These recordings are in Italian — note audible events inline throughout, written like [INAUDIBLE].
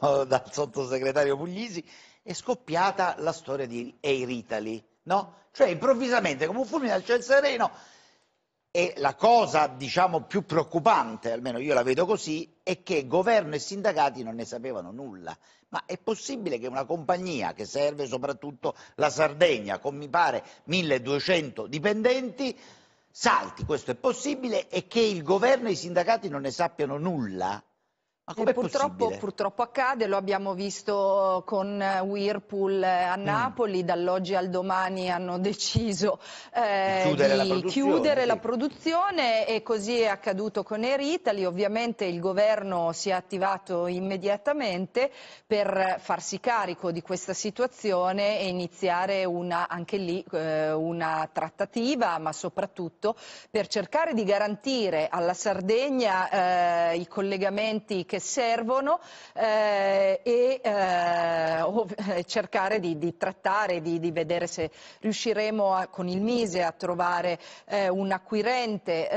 [LAUGHS] dal sottosegretario Puglisi, è scoppiata la storia di Air Italy, no? Cioè improvvisamente come un fulmine al ciel sereno e la cosa, diciamo, più preoccupante, almeno io la vedo così, è che governo e sindacati non ne sapevano nulla. Ma è possibile che una compagnia che serve soprattutto la Sardegna, con mi pare 1200 dipendenti, salti? Questo è possibile e che il governo e i sindacati non ne sappiano nulla? Eh, purtroppo, purtroppo, accade, lo abbiamo visto con eh, Whirlpool eh, a mm. Napoli, mm. dall'oggi al domani hanno deciso eh, di chiudere, di la, produzione, chiudere sì. la produzione e così è accaduto con Air Italy. Ovviamente il governo si è attivato immediatamente per farsi carico di questa situazione e iniziare una, anche lì eh, una trattativa, ma soprattutto per cercare di garantire alla Sardegna eh, i collegamenti che che servono eh, e eh, eh, cercare di, di trattare, di, di, vedere se riusciremo a, con il Mise a trovare eh, un acquirente.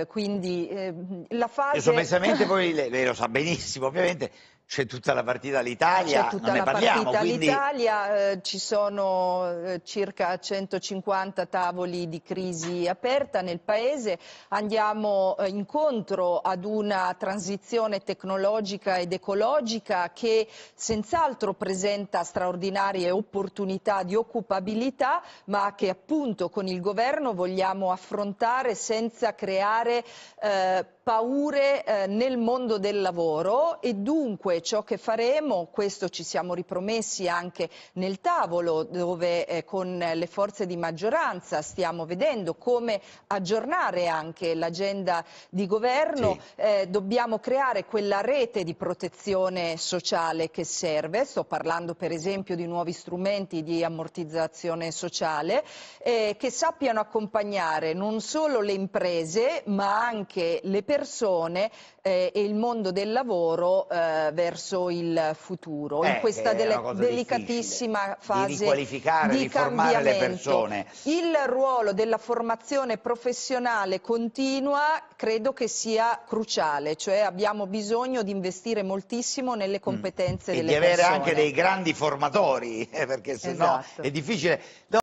Eh, quindi eh, la fase... Sommessamente poi lei, lei lo sa benissimo ovviamente, c'è tutta la partita all'Italia, c'è tutta non la parliamo, partita quindi... all'Italia, eh, ci sono eh, circa 150 tavoli di crisi aperta nel paese, andiamo eh, incontro ad una transizione tecnologica ed ecologica che senz'altro presenta straordinarie opportunità di occupabilità, ma che appunto con il governo vogliamo affrontare senza creare eh, paure eh, nel mondo del lavoro e dunque ciò che faremo, questo ci siamo ripromessi anche nel tavolo dove eh, con le forze di maggioranza stiamo vedendo come aggiornare anche l'agenda di governo, sì. eh, dobbiamo creare quella rete di protezione sociale che serve, sto parlando per esempio di nuovi strumenti di ammortizzazione sociale, eh, che sappiano accompagnare non solo le imprese ma anche le persone persone eh, e il mondo del lavoro eh, verso il futuro, in eh, questa dele- delicatissima fase di, riqualificare, di cambiamento. Il ruolo della formazione professionale continua credo che sia cruciale, cioè abbiamo bisogno di investire moltissimo nelle mm. competenze mm. delle persone. E di avere persone. anche dei grandi formatori, [LAUGHS] eh, perché sennò esatto. è difficile.